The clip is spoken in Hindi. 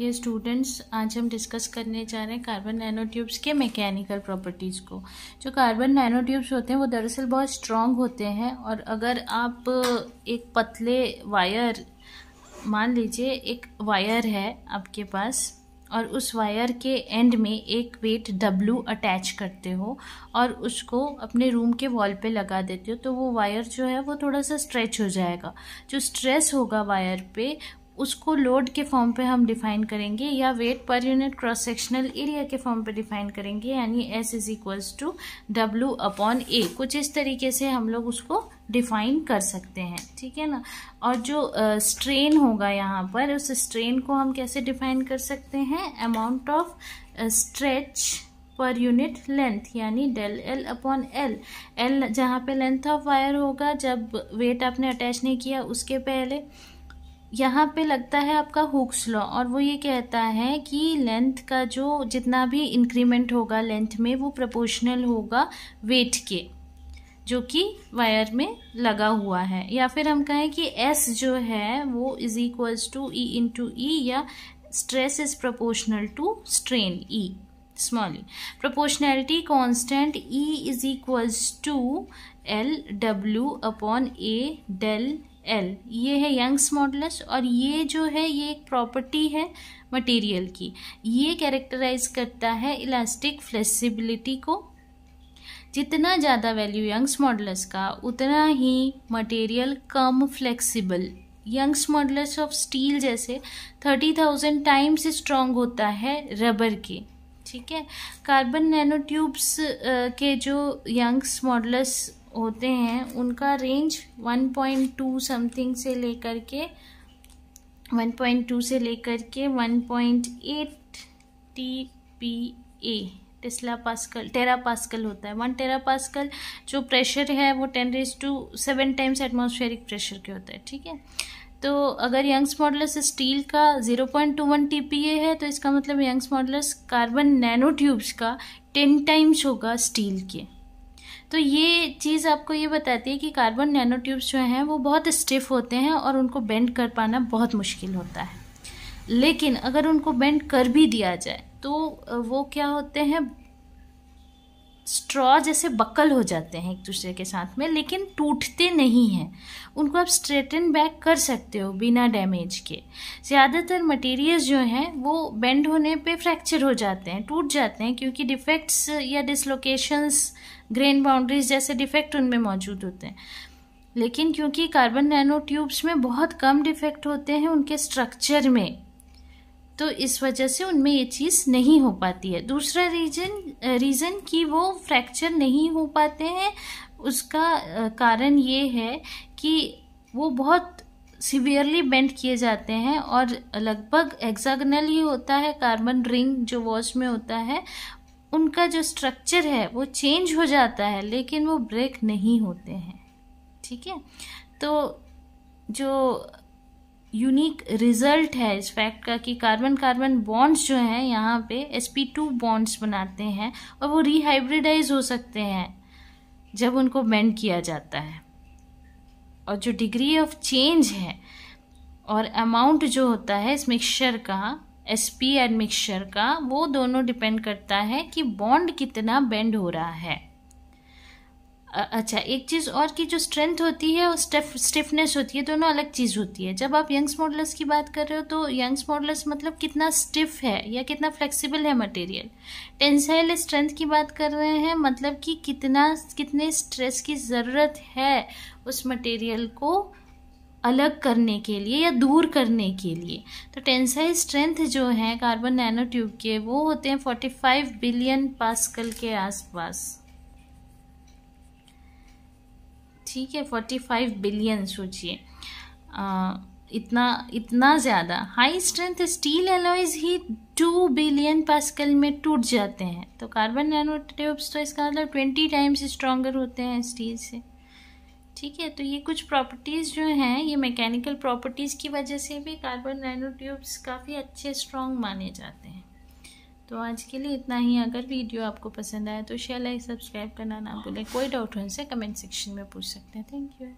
ये स्टूडेंट्स आज हम डिस्कस करने जा रहे हैं कार्बन नैनो ट्यूब्स के मैकेनिकल प्रॉपर्टीज़ को जो कार्बन नैनो ट्यूब्स होते हैं वो दरअसल बहुत स्ट्रॉन्ग होते हैं और अगर आप एक पतले वायर मान लीजिए एक वायर है आपके पास और उस वायर के एंड में एक वेट डब्लू अटैच करते हो और उसको अपने रूम के वॉल पे लगा देते हो तो वो वायर जो है वो थोड़ा सा स्ट्रेच हो जाएगा जो स्ट्रेस होगा वायर पे उसको लोड के फॉर्म पे हम डिफाइन करेंगे या weight per unit cross sectional area के फॉर्म पे डिफाइन करेंगे यानी S is equals to W upon A कुछ इस तरीके से हम लोग उसको डिफाइन कर सकते हैं ठीक है ना और जो स्ट्रेन uh, होगा यहाँ पर उस स्ट्रेन को हम कैसे डिफाइन कर सकते हैं amount of stretch per unit length यानी del L upon L L जहाँ पे लेंथ ऑफ वायर होगा जब वेट आपने अटैच नहीं किया उसके पहले यहाँ पे लगता है आपका हुक्स लॉ और वो ये कहता है कि लेंथ का जो जितना भी इंक्रीमेंट होगा लेंथ में वो प्रोपोर्शनल होगा वेट के जो कि वायर में लगा हुआ है या फिर हम कहें कि एस जो है वो is equals to E to E या stress is proportional to strain E small proportionality constant E is equals to L W upon A del L ये है यंग्स मॉडलस और ये जो है ये एक प्रॉपर्टी है मटेरियल की ये कैरेक्टराइज करता है इलास्टिक फ्लेक्सिबिलिटी को जितना ज़्यादा वैल्यू यंग्स मॉडलस का उतना ही मटेरियल कम flexible Young's modulus of steel जैसे थर्टी थाउजेंड टाइम्स स्ट्रॉन्ग होता है रबर के ठीक है कार्बन नैनोट्यूब्स के जो यंग्स मॉडलस होते हैं उनका रेंज 1.2 समथिंग से लेकर के 1.2 से लेकर के 1.8 T P A tesla pascal tera pascal होता है वन टेरा पास्कल जो प्रेशर है वो ten raise to seven times atmospheric pressure के होता है ठीक है तो अगर यंग्स मॉडलर्स स्टील का 0.21 ए है तो इसका मतलब Young's modulus carbon nano tubes का टेन टाइम्स होगा स्टील के तो ये चीज़ आपको ये बताती है कि कार्बन नैनो ट्यूब्स जो हैं वो बहुत स्टिफ होते हैं और उनको बेंड कर पाना बहुत मुश्किल होता है लेकिन अगर उनको बेंड कर भी दिया जाए तो वो क्या होते हैं स्ट्रॉ जैसे बकल हो जाते हैं एक दूसरे के साथ में लेकिन टूटते नहीं हैं उनको आप स्ट्रेटन बैक कर सकते हो बिना डैमेज के ज़्यादातर मटेरियल्स जो हैं वो बेंड होने पे फ्रैक्चर हो जाते हैं टूट जाते हैं क्योंकि डिफेक्ट्स या डिसलोकेशंस ग्रेन बाउंड्रीज जैसे डिफेक्ट उनमें मौजूद होते हैं लेकिन क्योंकि कार्बन नैनो ट्यूब्स में बहुत कम डिफेक्ट होते हैं उनके स्ट्रक्चर में तो इस वजह से उनमें ये चीज़ नहीं हो पाती है दूसरा रीजन रीज़न कि वो फ्रैक्चर नहीं हो पाते हैं उसका कारण ये है कि वो बहुत सीवियरली बेंड किए जाते हैं और लगभग एग्जागनल ही होता है कार्बन रिंग जो वॉच में होता है उनका जो स्ट्रक्चर है वो चेंज हो जाता है लेकिन वो ब्रेक नहीं होते हैं ठीक है तो जो यूनिक रिजल्ट है इस फैक्ट का कि कार्बन कार्बन बॉन्ड्स जो हैं यहाँ पे sp2 बॉन्ड्स बनाते हैं और वो रिहाइब्रिडाइज हो सकते हैं जब उनको बेंड किया जाता है और जो डिग्री ऑफ चेंज है और अमाउंट जो होता है इस मिक्सचर का एस पी मिक्सचर का वो दोनों डिपेंड करता है कि बॉन्ड कितना बेंड हो रहा है अच्छा एक चीज़ और की जो स्ट्रेंथ होती है और स्टिफ स्टिफनेस होती है दोनों अलग चीज़ होती है जब आप यंग्स मॉडल्स की बात कर रहे हो तो यंग्स मॉडल्स मतलब कितना स्टिफ है या कितना फ्लेक्सिबल है मटेरियल टेंसाइल स्ट्रेंथ की बात कर रहे हैं मतलब कि कितना कितने स्ट्रेस की ज़रूरत है उस मटेरियल को अलग करने के लिए या दूर करने के लिए तो टेंसाइल स्ट्रेंथ जो है कार्बन नैनो ट्यूब के वो होते हैं 45 बिलियन पास्कल के आसपास ठीक है फोर्टी फाइव बिलियन सोचिए इतना इतना ज़्यादा हाई स्ट्रेंथ स्टील एलॉयज ही टू बिलियन पास्कल में टूट जाते हैं तो कार्बन नैनो ट्यूब्स तो इसका मतलब ट्वेंटी टाइम्स स्ट्रॉन्गर होते हैं स्टील से ठीक है तो ये कुछ प्रॉपर्टीज़ जो हैं ये मैकेनिकल प्रॉपर्टीज़ की वजह से भी कार्बन नैनो ट्यूब्स काफ़ी अच्छे स्ट्रॉन्ग माने जाते हैं तो आज के लिए इतना ही अगर वीडियो आपको पसंद आया तो शेयर लाइक सब्सक्राइब करना ना भूलें कोई डाउट हो उनसे कमेंट सेक्शन में पूछ सकते हैं थैंक यू